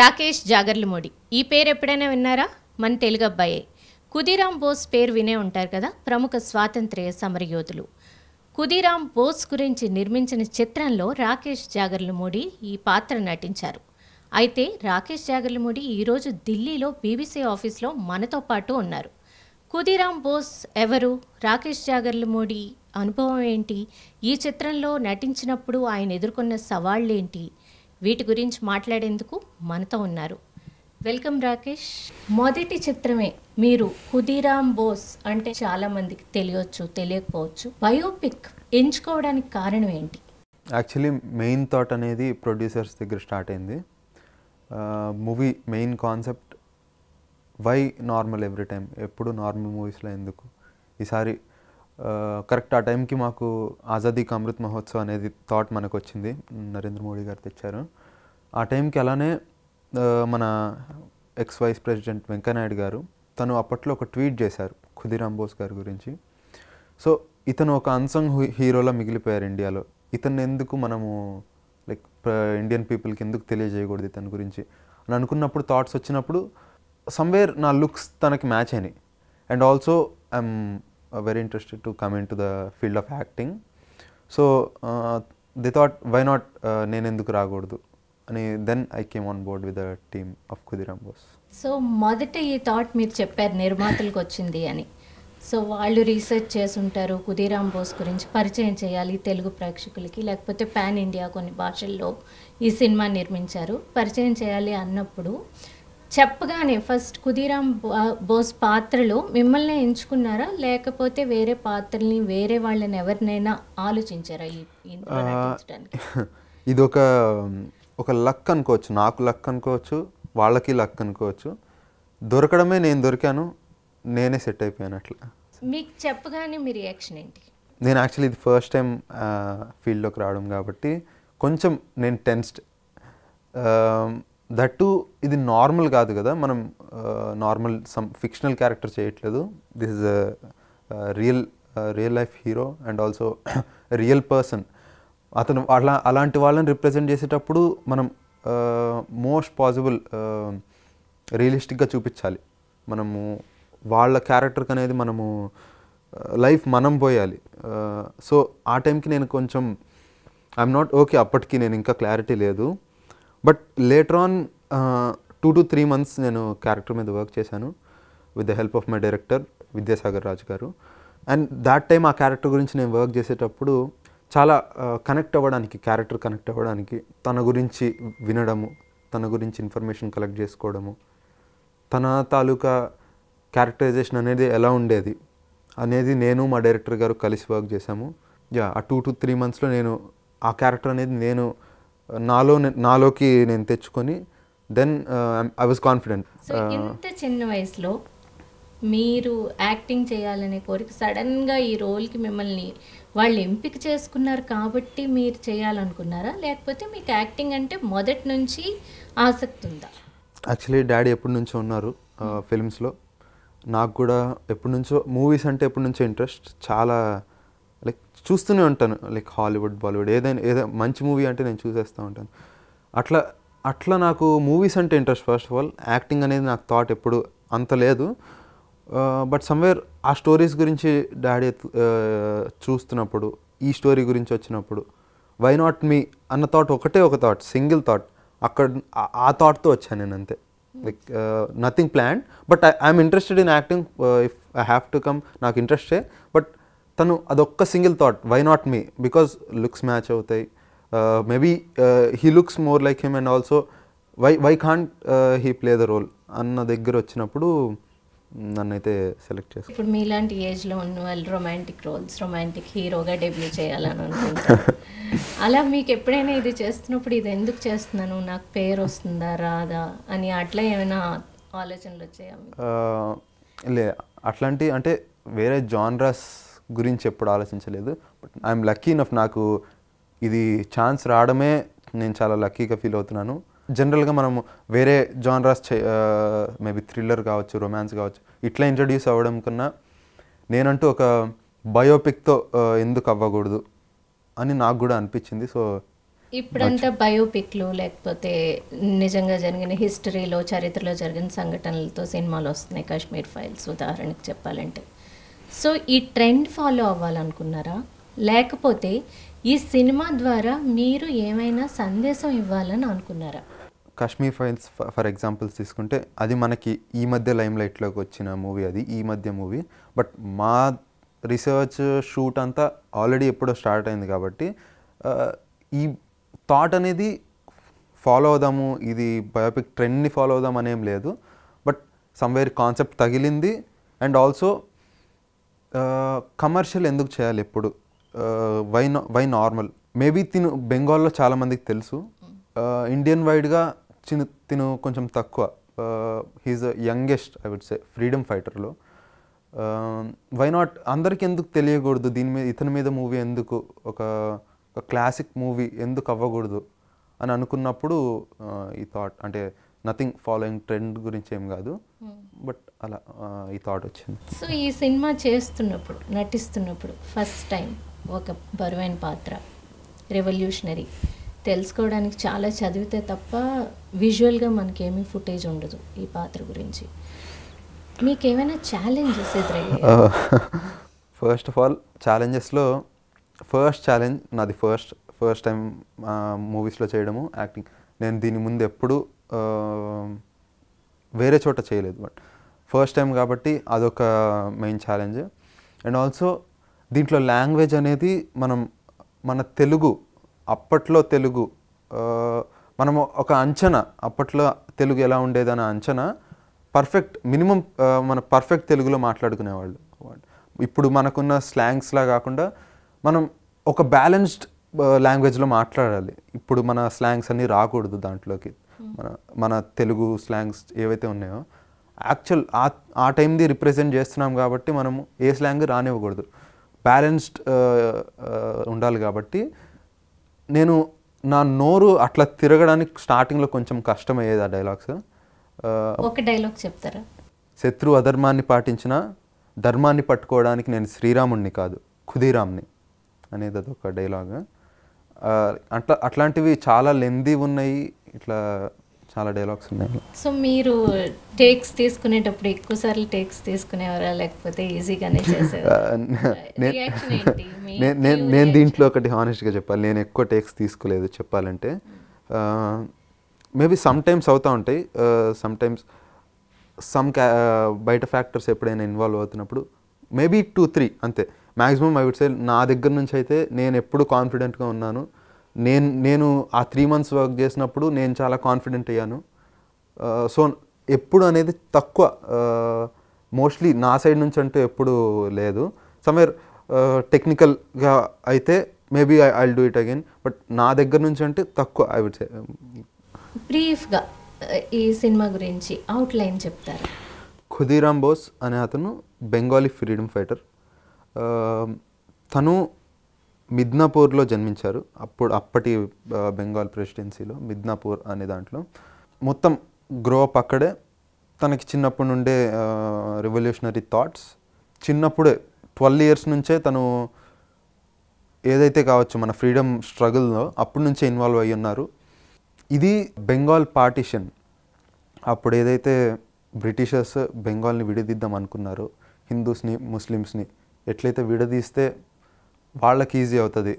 రాకేష్ జాగర్లమూడి ఈ పేరు ఎప్పుడైనా విన్నారా మన తెలుగు అబ్బాయే కుదిరాం బోస్ పేరు వినే ఉంటారు కదా ప్రముఖ స్వాతంత్ర్య సమరయోధులు కుదిరాం బోస్ గురించి నిర్మించిన చిత్రంలో రాకేష్ జాగర్లమూడి ఈ పాత్ర నటించారు అయితే రాకేష్ జాగర్లమూడి ఈరోజు ఢిల్లీలో బీబీసీ ఆఫీస్లో మనతో పాటు ఉన్నారు కుదిరాం బోస్ ఎవరు రాకేష్ జాగర్లమూడి అనుభవం ఏంటి ఈ చిత్రంలో నటించినప్పుడు ఆయన ఎదుర్కొన్న సవాళ్ళేంటి ఏంటి వీటి గురించి మాట్లాడేందుకు మనతో ఉన్నారు వెల్కమ్ రాకేష్ మొదటి చిత్రమే మీరు హుదీరామ్ బోస్ అంటే చాలామందికి తెలియవచ్చు తెలియకపోవచ్చు బయోపిక్ ఎంచుకోవడానికి కారణం ఏంటి యాక్చువల్లీ మెయిన్ థాట్ అనేది ప్రొడ్యూసర్స్ దగ్గర స్టార్ట్ అయింది movie main concept why normal every time ఎప్పుడు నార్మల్ మూవీస్లో ఎందుకు ఈసారి కరెక్ట్ ఆ టైంకి మాకు ఆజాదీకి అమృత్ మహోత్సవ్ అనేది థాట్ మనకు వచ్చింది నరేంద్ర మోడీ గారు తెచ్చారు ఆ టైంకి అలానే మన ఎక్స్ వైస్ ప్రెసిడెంట్ వెంకయ్యనాయుడు గారు తను అప్పట్లో ఒక ట్వీట్ చేశారు ఖుదీరామ్ బోస్ గారి గురించి సో ఇతను ఒక అన్సంగ్ హీరోలా మిగిలిపోయారు ఇండియాలో ఇతను ఎందుకు మనము లైక్ ఇండియన్ పీపుల్కి ఎందుకు తెలియజేయకూడదు ఇతని గురించి అని అనుకున్నప్పుడు థాట్స్ వచ్చినప్పుడు సమ్వేర్ నా లుక్స్ తనకి మ్యాచ్ అయినాయి and also I'm Uh, very interested to come into the field of acting so they thought why not uh, నేను ఎందుకు రాకూడదు అని then I came on board with team of Khudiram Bose so మొదట ఈ thought మీరు చెప్పారు నిర్మాతలకు వచ్చింది అని సో వాళ్ళు రీసెర్చ్ చేసుంటారు కుదిరామ్ బోస్ గురించి పరిచయం చేయాలి తెలుగు ప్రేక్షకులకి లేకపోతే పాన్ ఇండియా కొన్ని భాషల్లో ఈ సినిమా నిర్మించారు పరిచయం చేయాలి అన్నప్పుడు చెప్పగానే ఫస్ట్ కుదీరామ్ బోస్ పాత్రలో మిమ్మల్ని ఎంచుకున్నారా లేకపోతే వేరే పాత్రల్ని వేరే వాళ్ళని ఎవరినైనా ఆలోచించారా ఈ ఇది ఒక ఒక లక్ అనుకోవచ్చు నాకు లక్ అనుకోవచ్చు వాళ్ళకి లక్ అనుకోవచ్చు దొరకడమే నేను దొరికాను నేనే సెట్ అయిపోయాను అట్లా మీకు చెప్పగానే మీ రియాక్షన్ ఏంటి నేను యాక్చువల్లీ ఇది ఫస్ట్ టైం ఫీల్డ్లోకి రావడం కాబట్టి కొంచెం నేను టెన్స్డ్ దట్ టు ఇది నార్మల్ కాదు కదా మనం నార్మల్ సమ్ ఫిక్షనల్ క్యారెక్టర్ చేయట్లేదు this is real real life hero and also real person అతను అలా అలాంటి వాళ్ళని రిప్రజెంట్ చేసేటప్పుడు మనం మోస్ట్ పాసిబుల్ రియలిస్టిక్గా చూపించాలి మనము వాళ్ళ క్యారెక్టర్కి అనేది మనము లైఫ్ మనం పోయాలి సో ఆ టైంకి నేను కొంచెం ఐఎమ్ నాట్ ఓకే అప్పటికి నేను ఇంకా క్లారిటీ లేదు but later on two to three months నేను క్యారెక్టర్ మీద వర్క్ చేశాను with the help of my director Vidyasagar Raju garu and that time ఆ క్యారెక్టర్ గురించి నేను వర్క్ చేసేటప్పుడు చాలా కనెక్ట్ అవ్వడానికి క్యారెక్టర్ కనెక్ట్ అవ్వడానికి తన గురించి వినడము తన గురించి ఇన్ఫర్మేషన్ కలెక్ట్ చేసుకోవడము తన తాలూకా క్యారెక్టరైజేషన్ అనేది ఎలా ఉండేది అనేది నేను మా డైరెక్టర్ గారు కలిసి వర్క్ చేశాము యా ఆ టూ టు త్రీ మంత్స్లో నేను ఆ క్యారెక్టర్ అనేది నేను నాలో నాలోకి నేను తెచ్చుకొని దెన్ ఐ వాజ్ కాన్ఫిడెంట్ ఇంత చిన్న వయసులో మీరు యాక్టింగ్ చేయాలనే కోరిక సడన్గా ఈ రోల్కి మిమ్మల్ని వాళ్ళు ఎంపిక చేసుకున్నారు కాబట్టి మీరు చేయాలనుకున్నారా లేకపోతే మీకు యాక్టింగ్ అంటే మొదటి నుంచి ఆసక్తి ఉందా యాక్చువల్లీ డాడీ ఎప్పటి నుంచో ఉన్నారు hmm. ఫిల్మ్స్లో నాకు కూడా ఎప్పటి నుంచో మూవీస్ అంటే ఎప్పటి నుంచో ఇంట్రెస్ట్ చాలా లైక్ చూస్తూనే ఉంటాను లైక్ హాలీవుడ్ బాలీవుడ్ ఏదైనా ఏదో మంచి మూవీ అంటే నేను చూసేస్తూ ఉంటాను అట్లా అట్లా నాకు మూవీస్ అంటే interest first of all acting అనేది నాకు థాట్ ఎప్పుడు అంత లేదు బట్ uh, సమ్వేర్ ఆ స్టోరీస్ గురించి డాడీ uh, చూస్తున్నప్పుడు ఈ స్టోరీ గురించి వచ్చినప్పుడు వై నాట్ మీ అన్న థాట్ ఒకటే ఒక థాట్ సింగిల్ థాట్ అక్కడ ఆ థాట్తో వచ్చాను నేను అంతే like nothing plan but I'm interested in acting if I have to come నాకు ఇంట్రెస్టే బట్ తను అదొక్క single thought why not me because looks match అవుతాయి maybe he looks more like him and also why why can't he play the role అన్న దగ్గర వచ్చినప్పుడు నన్నైతే select చేస్తాను ఇప్పుడు మీలాంటి ఏజ్లో ఉన్న వాళ్ళు రొమాంటిక్ రోల్స్ రొమాంటిక్ హీరోగా డెబ్యూ చేయాలని అనుకుంటున్నాను అలా మీకు ఎప్పుడైనా ఇది చేస్తున్నప్పుడు ఇది ఎందుకు చేస్తున్నాను నాకు పేరు వస్తుందా రాదా అని అట్లా ఏమైనా ఆలోచనలు వచ్చాయా uh, లే అట్లాంటి అంటే వేరే జాన్రాస్ గురించి ఎప్పుడు ఆలోచించలేదు బట్ ఐఎమ్ లక్కీ నఫ్ నాకు ఇది ఛాన్స్ రావడమే నేను చాలా లక్కీగా ఫీల్ అవుతున్నాను జనరల్గా మనము వేరే జాన్రాస్ మేబీ థ్రిల్లర్ కావచ్చు రొమాన్స్ కావచ్చు ఇట్లా ఇంట్రడ్యూస్ అవ్వడం కన్నా నేనంటూ ఒక బయోపిక్తో ఎందుకు అవ్వకూడదు అని నాకు కూడా అనిపించింది సో ఇప్పుడంతా బయోపిక్లు లేకపోతే నిజంగా జరిగిన హిస్టరీలో చరిత్రలో జరిగిన సంఘటనలతో సినిమాలు వస్తున్నాయి కాశ్మీర్ ఫైల్స్ ఉదాహరణకు చెప్పాలంటే సో ఈ ట్రెండ్ ఫాలో అవ్వాలనుకున్నారా లేకపోతే ఈ సినిమా ద్వారా మీరు ఏమైనా సందేశం ఇవ్వాలని అనుకున్నారా కాశ్మీర్ ఫైల్స్ ఫర్ ఎగ్జాంపుల్స్ తీసుకుంటే అది మనకి ఈ మధ్య లైమ్ లైట్లోకి వచ్చిన మూవీ అది ఈ మధ్య మూవీ బట్ మా రీసెర్చ్ షూట్ అంతా ఆల్రెడీ ఎప్పుడో స్టార్ట్ అయింది కాబట్టి ఈ థాట్ అనేది ఫాలో అవుదాము ఇది బయోపిక్ ట్రెండ్ని ఫాలో అవుదాం అనేం లేదు బట్ సమ్వేర్ కాన్సెప్ట్ తగిలింది అండ్ ఆల్సో కమర్షియల్ ఎందుకు చేయాలి ఎప్పుడు వై వై నార్మల్ మేబీ తిను బెంగాల్లో చాలామందికి తెలుసు ఇండియన్ వైడ్గా చిన్న తిను కొంచెం తక్కువ he's youngest I would say freedom ఫైటర్లో వై నాట్ అందరికి ఎందుకు తెలియకూడదు దీని మీద ఇతని మీద మూవీ ఎందుకు ఒక క్లాసిక్ మూవీ ఎందుకు అవ్వకూడదు అని అనుకున్నప్పుడు ఈ థాట్ అంటే నథింగ్ ఫాలోయింగ్ ట్రెండ్ గురించి ఏం కాదు బట్ hmm. అలా ఈ థాట్ వచ్చింది సో ఈ సినిమా చేస్తున్నప్పుడు నటిస్తున్నప్పుడు ఫస్ట్ టైం ఒక బరువైన పాత్ర రెవల్యూషనరీ తెలుసుకోవడానికి చాలా చదివితే తప్ప విజువల్గా మనకేమీ ఫుటేజ్ ఉండదు ఈ పాత్ర గురించి మీకేమైనా ఛాలెంజెస్ ఎదురయ్యాయి ఫస్ట్ ఆఫ్ ఆల్ ఛాలెంజెస్లో ఫస్ట్ ఛాలెంజ్ నాది ఫస్ట్ ఫస్ట్ టైం మూవీస్లో చేయడము యాక్టింగ్ నేను దీని ముందు ఎప్పుడు వేరే చోట చేయలేదు బట్ ఫస్ట్ టైం కాబట్టి అదొక మెయిన్ ఛాలెంజ్ అండ్ ఆల్సో దీంట్లో లాంగ్వేజ్ అనేది మనం మన తెలుగు అప్పట్లో తెలుగు మనం ఒక అంచనా అప్పట్లో తెలుగు ఎలా ఉండేదన్న అంచనా పర్ఫెక్ట్ మినిమం మన పర్ఫెక్ట్ తెలుగులో మాట్లాడుకునేవాళ్ళు ఇప్పుడు మనకున్న స్లాంగ్స్లా కాకుండా మనం ఒక బ్యాలెన్స్డ్ లాంగ్వేజ్లో మాట్లాడాలి ఇప్పుడు మన స్లాంగ్స్ అన్నీ రాకూడదు దాంట్లోకి మన మన తెలుగు స్లాంగ్స్ ఏవైతే ఉన్నాయో యాక్చువల్ ఆ ఆ టైంది రిప్రజెంట్ చేస్తున్నాం కాబట్టి మనము ఏ స్లాంగ్ రానివ్వకూడదు బ్యాలెన్స్డ్ uh, uh, ఉండాలి కాబట్టి నేను నా నోరు అట్లా తిరగడానికి స్టార్టింగ్లో కొంచెం కష్టమయ్యేది ఆ డైలాగ్స్ uh, ఒక డైలాగ్ చెప్తారా శత్రు అధర్మాన్ని పాటించిన ధర్మాన్ని పట్టుకోవడానికి నేను శ్రీరాముణ్ణి కాదు ఖుదీరామ్ని అనేది అదొక డైలాగ్ అట్లా అట్లాంటివి చాలా లెందీ ఉన్నాయి ఇట్లా చాలా డైలాగ్స్ ఉన్నాయి సో మీరు టేక్స్ తీసుకునేటప్పుడు ఎక్కువ సార్లు టేక్స్ తీసుకునేవారా లేకపోతే ఈజీగానే నేను నేను దీంట్లో ఒకటి హానెస్ట్గా చెప్పాలి నేను ఎక్కువ టేక్స్ తీసుకోలేదు చెప్పాలంటే మేబీ సమ్ టైమ్స్ అవుతూ ఉంటాయి సమ్ టైమ్స్ సమ్ క్యా బయట ఫ్యాక్టర్స్ ఎప్పుడైనా ఇన్వాల్వ్ అవుతున్నప్పుడు మేబీ టూ త్రీ అంతే మ్యాక్సిమం ఐ వుడ్ సే నా దగ్గర నుంచి అయితే నేను ఎప్పుడు కాన్ఫిడెంట్గా ఉన్నాను నేను నేను ఆ త్రీ మంత్స్ వర్క్ చేసినప్పుడు నేను చాలా కాన్ఫిడెంట్ అయ్యాను సో ఎప్పుడు అనేది తక్కువ మోస్ట్లీ నా సైడ్ నుంచి అంటూ ఎప్పుడు లేదు సమ్వేర్ టెక్నికల్గా అయితే maybe I I'll do it again but నా దగ్గర నుంచి అంటే తక్కువ ఐ విడ్ సే బ్రీఫ్గా ఈ సినిమా గురించి అవుట్లైన్ చెప్తారు ఖుదీరామ్ బోస్ అనే అతను బెంగాలీ ఫ్రీడమ్ ఫైటర్ తను మిద్నాపూర్లో జన్మించారు అప్పుడు అప్పటి బెంగాల్ ప్రెసిడెన్సీలో మిద్నాపూర్ అనే దాంట్లో మొత్తం గ్రో అప్ అక్కడే తనకి చిన్నప్పటి నుండే రెవల్యూషనరీ థాట్స్ చిన్నప్పుడే ట్వెల్వ్ ఇయర్స్ నుంచే తను ఏదైతే కావచ్చు మన ఫ్రీడమ్ స్ట్రగుల్లో అప్పటి నుంచే ఇన్వాల్వ్ అయ్యి ఉన్నారు ఇది బెంగాల్ పార్టీషన్ అప్పుడు ఏదైతే బ్రిటిషర్స్ బెంగాల్ని విడదీద్దాం అనుకున్నారో హిందూస్ని ముస్లిమ్స్ని ఎట్లయితే విడదీస్తే వాళ్ళకి ఈజీ అవుతుంది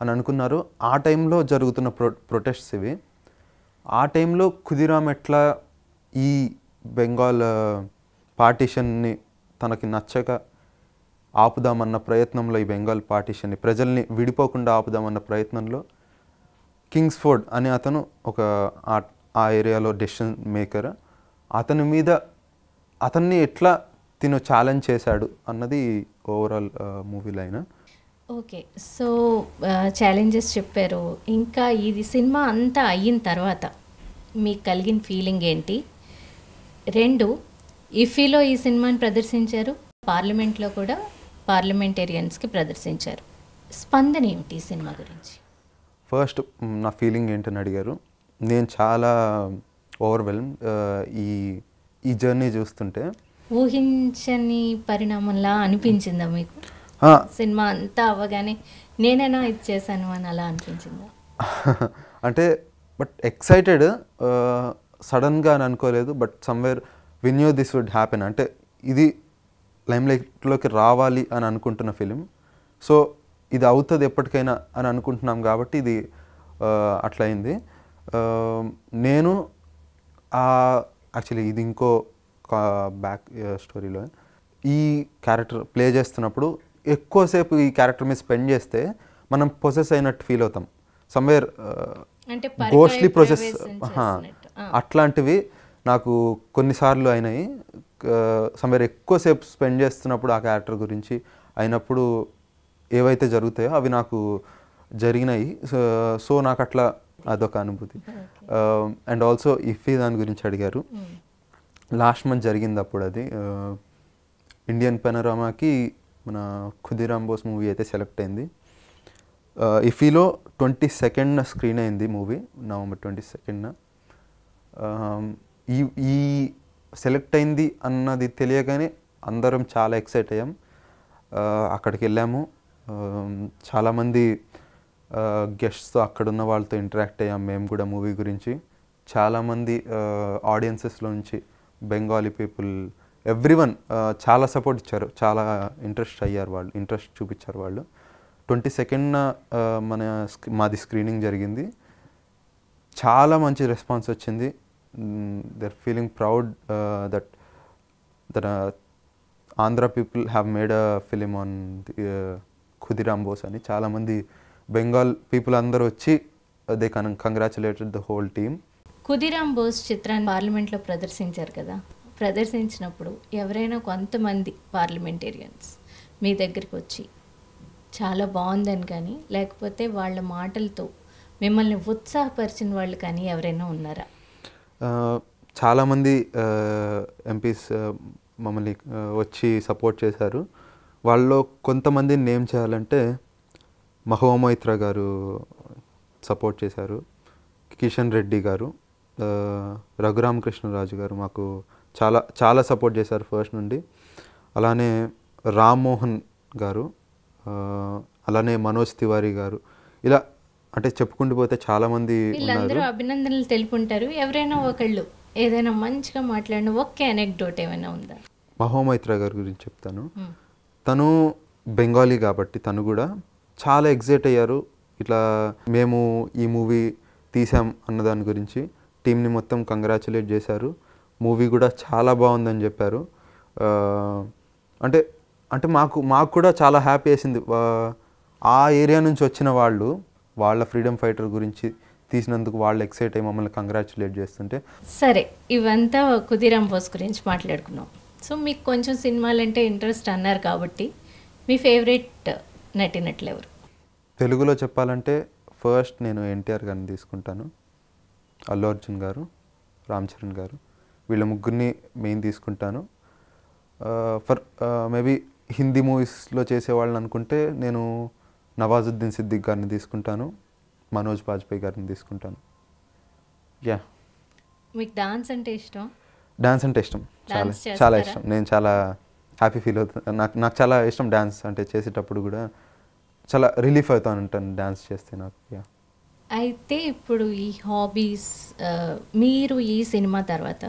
అని అనుకున్నారు ఆ టైంలో జరుగుతున్న ప్రొ ప్రొటెస్ట్స్ ఇవి ఆ టైంలో ఖుదిరామ్ ఎట్లా ఈ బెంగాల్ పార్టీషన్ని తనకి నచ్చక ఆపుదామన్న ప్రయత్నంలో ఈ బెంగాల్ పార్టీషన్ని ప్రజల్ని విడిపోకుండా ఆపుదామన్న ప్రయత్నంలో కింగ్స్ఫోర్డ్ అనే అతను ఒక ఆ ఏరియాలో డెసిషన్ మేకర్ అతని మీద అతన్ని ఎట్లా తిను ఛాలెంజ్ చేశాడు అన్నది ఓవరాల్ మూవీలో అయినా ఓకే సో ఛాలెంజెస్ చెప్పారు ఇంకా ఇది సినిమా అంతా అయిన తర్వాత మీకు కలిగిన ఫీలింగ్ ఏంటి రెండు ఇఫీలో ఈ సినిమాని ప్రదర్శించారు పార్లమెంట్లో కూడా పార్లమెంటేరియన్స్కి ప్రదర్శించారు స్పందన ఏమిటి ఈ సినిమా గురించి ఫస్ట్ నా ఫీలింగ్ ఏంటని అడిగారు నేను చాలా ఓవర్వెల్మ్ ఈ ఈ జర్నీ చూస్తుంటే ఊహించని పరిణామంలా అనిపించిందా మీకు సినిమా అంతా అవ్వగానే నేనైనా ఇది చేశాను అని అలా అనిపించింది అంటే బట్ ఎక్సైటెడ్ సడన్గా అని అనుకోలేదు but somewhere we knew this would happen అంటే ఇది లైమ్లైట్లోకి రావాలి అని అనుకుంటున్న ఫిలిం సో ఇది అవుతుంది ఎప్పటికైనా అని అనుకుంటున్నాం కాబట్టి ఇది అట్లయింది నేను యాక్చువల్లీ ఇది ఇంకో బ్యాక్ స్టోరీలో ఈ క్యారెక్టర్ ప్లే చేస్తున్నప్పుడు ఎక్కువసేపు ఈ క్యారెక్టర్ మీద స్పెండ్ చేస్తే మనం ప్రొసెస్ అయినట్టు ఫీల్ అవుతాం సమ్వేర్ గోస్ట్లీ ప్రొసెస్ అట్లాంటివి నాకు కొన్నిసార్లు అయినాయి సమ్వేర్ ఎక్కువసేపు స్పెండ్ చేస్తున్నప్పుడు ఆ క్యారెక్టర్ గురించి అయినప్పుడు ఏవైతే జరుగుతాయో అవి నాకు జరిగినాయి సో నాకు అట్లా అదొక అనుభూతి అండ్ ఆల్సో ఇఫీ దాని గురించి అడిగారు లాస్ట్ hmm. మంత్ జరిగింది అప్పుడు అది ఇండియన్ uh, పెనరామాకి మన ఖుదీరామ్ బోస్ మూవీ అయితే సెలెక్ట్ అయింది ఇఫీలో ట్వంటీ సెకండ్ స్క్రీన్ అయింది మూవీ నవంబర్ ట్వంటీ సెకండ్న ఈ ఈ సెలెక్ట్ అయింది అన్నది తెలియగానే అందరం చాలా ఎక్సైట్ అయ్యాం uh, అక్కడికి వెళ్ళాము um, చాలామంది గెస్ట్స్తో uh, అక్కడున్న వాళ్ళతో ఇంటరాక్ట్ అయ్యాం మేము కూడా మూవీ గురించి చాలామంది ఆడియన్సెస్లో uh, నుంచి బెంగాలీ పీపుల్ ఎవ్రీవన్ చాలా సపోర్ట్ ఇచ్చారు చాలా ఇంట్రెస్ట్ అయ్యారు వాళ్ళు ఇంట్రెస్ట్ చూపించారు వాళ్ళు ట్వంటీ సెకండ్న మన మాది స్క్రీనింగ్ జరిగింది చాలా మంచి రెస్పాన్స్ వచ్చింది there feeling proud that that Andhra people have made a film on Khudiram Bose అని చాలామంది బెంగాల్ పీపుల్ అందరూ వచ్చి they con congratulated the whole team Khudiram Bose చిత్రాన్ని పార్లమెంట్లో ప్రదర్శించారు కదా ప్రదర్శించినప్పుడు ఎవరైనా కొంతమంది పార్లమెంటేరియన్స్ మీ దగ్గరికి వచ్చి చాలా బాగుందని కానీ లేకపోతే వాళ్ళ మాటలతో మిమ్మల్ని ఉత్సాహపరిచిన వాళ్ళు కానీ ఎవరైనా ఉన్నారా చాలామంది ఎంపీస్ మమ్మల్ని వచ్చి సపోర్ట్ చేశారు వాళ్ళలో కొంతమంది నేమ్ చేయాలంటే మహోమైత్ర గారు సపోర్ట్ చేశారు కిషన్ రెడ్డి గారు రఘురామకృష్ణరాజు గారు మాకు చాలా చాలా సపోర్ట్ చేశారు ఫస్ట్ నుండి అలానే రామ్మోహన్ గారు అలానే మనోజ్ తివారీ గారు ఇలా అంటే చెప్పుకుంటూ పోతే చాలా మంది అభినందనలు తెలుపుంటారు ఎవరైనా ఒకళ్ళు ఏదైనా మంచిగా మాట్లాడిన ఒకే అనెక్డోట్ ఏమైనా ఉందా మహోమైత్ర గారి గురించి చెప్తాను తను బెంగాలీ కాబట్టి తను కూడా చాలా ఎగ్జైట్ అయ్యారు ఇట్లా మేము ఈ మూవీ తీసాం అన్న దాని గురించి టీంని మొత్తం కంగ్రాచులేట్ చేశారు మూవీ కూడా చాలా బాగుందని చెప్పారు అంటే అంటే మాకు మాకు కూడా చాలా హ్యాపీ వేసింది ఆ ఏరియా నుంచి వచ్చిన వాళ్ళు వాళ్ళ ఫ్రీడమ్ ఫైటర్ గురించి తీసినందుకు వాళ్ళు ఎక్సైట్ అయ్యి మమ్మల్ని కంగ్రాచులేట్ చేస్తుంటే సరే ఇవంతా కుదిరాం బోస్ గురించి మాట్లాడుకున్నాం సో మీకు కొంచెం సినిమాలు అంటే ఇంట్రెస్ట్ అన్నారు కాబట్టి మీ ఫేవరెట్ నటినట్లు ఎవరు తెలుగులో చెప్పాలంటే ఫస్ట్ నేను ఎన్టీఆర్ గారిని తీసుకుంటాను అల్లు అర్జున్ గారు రామ్ చరణ్ గారు వీళ్ళ ముగ్గురిని మెయిన్ తీసుకుంటాను ఫర్ మేబీ హిందీ మూవీస్లో చేసేవాళ్ళని అనుకుంటే నేను నవాజుద్దీన్ సిద్దిక్ గారిని తీసుకుంటాను మనోజ్ వాజ్పేయి గారిని తీసుకుంటాను యా మీకు డాన్స్ అంటే ఇష్టం డాన్స్ అంటే ఇష్టం చాలా చాలా ఇష్టం నేను చాలా హ్యాపీ ఫీల్ అవుతాను నాకు నాకు చాలా ఇష్టం డాన్స్ అంటే చేసేటప్పుడు కూడా చాలా రిలీఫ్ అవుతాను ఉంటాను డాన్స్ చేస్తే నాకు యా అయితే ఇప్పుడు ఈ హాబీస్ మీరు ఈ సినిమా తర్వాత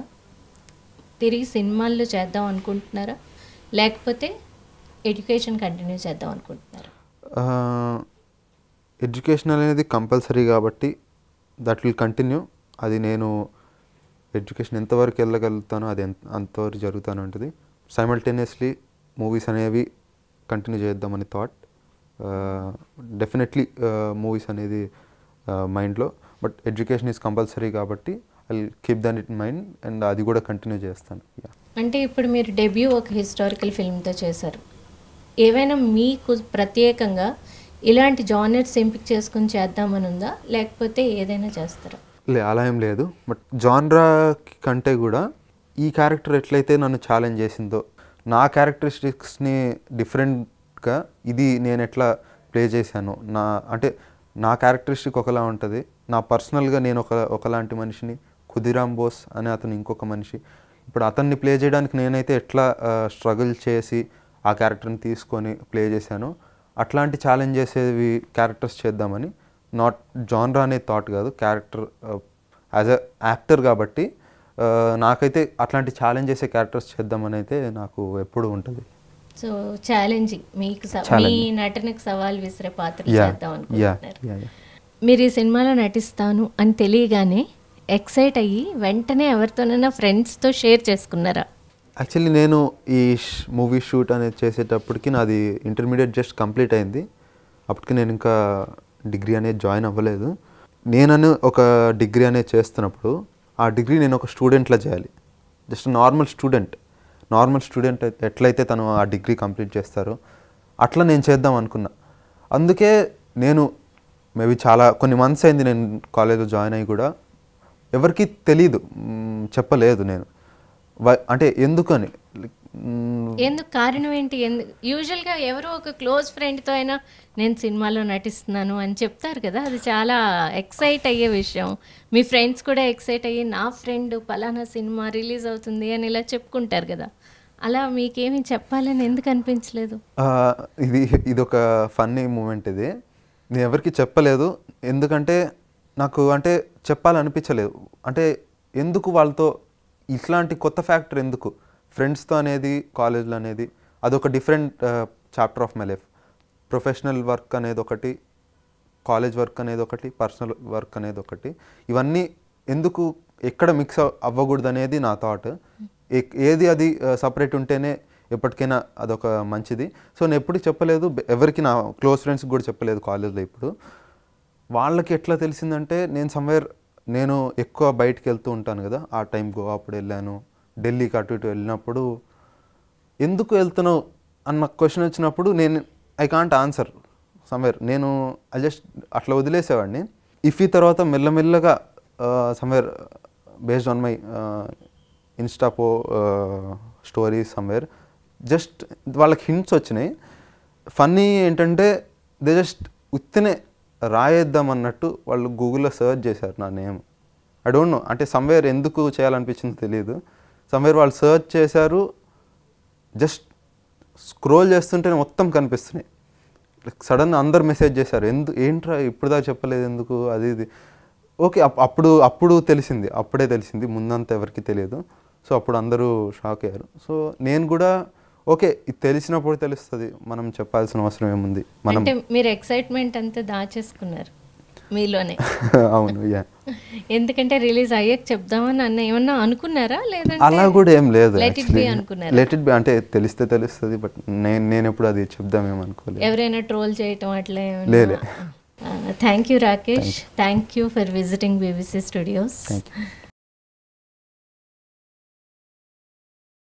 తిరిగి సినిమాల్లో చేద్దాం అనుకుంటున్నారా లేకపోతే ఎడ్యుకేషన్ కంటిన్యూ చేద్దాం అనుకుంటున్నారా ఎడ్యుకేషన్ అనేది కంపల్సరీ కాబట్టి దట్ విల్ కంటిన్యూ అది నేను ఎడ్యుకేషన్ ఎంతవరకు వెళ్ళగలుగుతానో అది ఎంత అంతవరకు జరుగుతాను ఉంటుంది సైమల్టేనియస్లీ మూవీస్ అనేవి కంటిన్యూ చేద్దామని థాట్ డెఫినెట్లీ మూవీస్ అనేది మైండ్లో బట్ ఎడ్యుకేషన్ ఈజ్ కంపల్సరీ కాబట్టి ఐ కీప్ దాన్ ఇట్ మైండ్ అండ్ అది కూడా కంటిన్యూ చేస్తాను అంటే ఇప్పుడు మీరు డెబ్యూ ఒక హిస్టారికల్ ఫిల్మ్తో చేశారు ఏవైనా మీకు ప్రత్యేకంగా ఇలాంటి జానర్స్ ఎంపిక చేసుకుని చేద్దామని ఉందా లేకపోతే ఏదైనా చేస్తారా లే అలా ఏం లేదు బట్ జాన్రా కంటే కూడా ఈ క్యారెక్టర్ ఎట్లయితే నన్ను ఛాలెంజ్ చేసిందో నా క్యారెక్టరిస్టిక్స్ని డిఫరెంట్గా ఇది నేను ఎట్లా ప్లే చేశాను నా అంటే నా క్యారెక్టరిస్టిక్ ఒకలా ఉంటుంది నా పర్సనల్గా నేను ఒక ఒకలాంటి మనిషిని ఖుదిరామ్ బోస్ అనే అతను ఇంకొక మనిషి ఇప్పుడు అతన్ని ప్లే చేయడానికి నేనైతే ఎట్లా స్ట్రగుల్ చేసి ఆ క్యారెక్టర్ని తీసుకొని ప్లే చేశాను అట్లాంటి ఛాలెంజ్ చేసేవి క్యారెక్టర్స్ చేద్దామని నాట్ జాన్రా అనే థాట్ కాదు క్యారెక్టర్ యాజ్ అ యాక్టర్ కాబట్టి నాకైతే అట్లాంటి ఛాలెంజ్ చేసే క్యారెక్టర్స్ చేద్దామని అయితే నాకు ఎప్పుడు ఉంటుంది సో ఛాలెంజింగ్ మీకు మీ నటనకు సవాల్ విసిరే పాత్ర చేద్దాం అనుకుంటున్నారు మీరు ఈ సినిమాలో నటిస్తాను అని తెలియగానే ఎక్సైట్ అయ్యి వెంటనే ఎవరితోనైనా ఫ్రెండ్స్తో షేర్ చేసుకున్నారా యాక్చువల్లీ నేను ఈ మూవీ షూట్ అనేది చేసేటప్పటికి నాది ఇంటర్మీడియట్ జస్ట్ కంప్లీట్ అయింది అప్పటికి నేను ఇంకా డిగ్రీ అనేది జాయిన్ అవ్వలేదు నేనని ఒక డిగ్రీ అనేది చేస్తున్నప్పుడు ఆ డిగ్రీ నేను ఒక స్టూడెంట్లా చేయాలి just normal student normal student ఎట్లయితే తను ఆ డిగ్రీ కంప్లీట్ చేస్తారో అట్లా నేను చేద్దాం అనుకున్నా అందుకే నేను మేబీ చాలా కొన్ని మంత్స్ అయింది నేను కాలేజ్లో జాయిన్ అయ్యి కూడా ఎవరికి తెలీదు చెప్పలేదు నేను అంటే ఎందుకని ఎందుకు కారణం ఏంటి యూజువల్గా ఎవరో ఒక క్లోజ్ ఫ్రెండ్తో అయినా నేను సినిమాలో నటిస్తున్నాను అని చెప్తారు కదా అది చాలా ఎక్సైట్ అయ్యే విషయం మీ ఫ్రెండ్స్ కూడా ఎక్సైట్ అయ్యి నా ఫ్రెండ్ పలానా సినిమా రిలీజ్ అవుతుంది అని ఇలా చెప్పుకుంటారు కదా అలా మీకేమి చెప్పాలని ఎందుకు అనిపించలేదు ఇది ఇది ఒక ఫన్నీ మూమెంట్ ఇది నేను ఎవరికి చెప్పలేదు ఎందుకంటే నాకు అంటే చెప్పాలనిపించలేదు అంటే ఎందుకు వాళ్ళతో ఇట్లాంటి కొత్త ఫ్యాక్టర్ ఎందుకు ఫ్రెండ్స్తో అనేది కాలేజ్లో అనేది అదొక different chapter of my life professional work అనేది ఒకటి కాలేజ్ వర్క్ అనేది ఒకటి పర్సనల్ వర్క్ అనేది ఒకటి ఇవన్నీ ఎందుకు ఎక్కడ మిక్స్ అవ్వకూడదు అనేది నా థాట్ ఏది అది సపరేట్ ఉంటేనే ఎప్పటికైనా అదొక మంచిది సో నేను ఎప్పుడు చెప్పలేదు ఎవరికి నా క్లోజ్ ఫ్రెండ్స్కి కూడా చెప్పలేదు కాలేజ్లో ఇప్పుడు వాళ్ళకి ఎట్లా తెలిసిందంటే నేను సమ్వేర్ నేను ఎక్కువ బయటకు వెళ్తూ ఉంటాను కదా ఆ టైం గోవా అప్పుడు వెళ్ళాను ఢిల్లీకి అటు ఇటు వెళ్ళినప్పుడు ఎందుకు వెళ్తున్నావు అన్న క్వశ్చన్ వచ్చినప్పుడు నేను ఐ కాంట్ ఆన్సర్ సమ్వేర్ నేను ఐ జస్ట్ అట్లా వదిలేసేవాడిని ఈ తర్వాత మెల్లమెల్లగా somewhere based on my Insta పో స్టోరీస్ సమ్వేర్ జస్ట్ వాళ్ళకి హింట్స్ వచ్చినాయి ఫన్నీ ఏంటంటే దే జస్ట్ ఉత్తినే రాయేద్దాం అన్నట్టు వాళ్ళు గూగుల్లో సర్చ్ చేశారు నా నేమ్ ఐ డోంట్ నో అంటే సమ్వేర్ ఎందుకు చేయాలనిపించిందో తెలియదు సమ్వేర్ వాళ్ళు సర్చ్ చేశారు జస్ట్ స్క్రోల్ చేస్తుంటేనే మొత్తం కనిపిస్తున్నాయి సడన్ అందరు మెసేజ్ చేశారు ఎందు ఏంట్రా ఇప్పుడు దాకా చెప్పలేదు ఎందుకు అది ఇది ఓకే అప్పుడు అప్పుడు తెలిసింది అప్పుడే తెలిసింది ముందంతా ఎవరికి తెలియదు సో అప్పుడు అందరూ షాక్ అయ్యారు సో నేను కూడా ఓకే ఇది తెలిసినప్పుడు తెలుస్తుంది మనం చెప్పాల్సిన అవసరం ఏముంది మనం మీరు ఎక్సైట్మెంట్ అంతా దాచేసుకున్నారు మీలోనే అవును యా ఎందుకంటే రిలీజ్ అయ్యాక చెప్దామని అన్న ఏమన్నా అనుకున్నారా లేదా అలా కూడా ఏం లేదు లెట్ ఇట్ బి అనుకున్నారా బి అంటే తెలిస్తే తెలుస్తుంది బట్ నేను నేను ఎప్పుడు అది చెప్దాం ఏమనుకోలేదు ఎవరైనా ట్రోల్ చేయటం అట్లా లేదు thank you Rakesh thank you for visiting BBC studios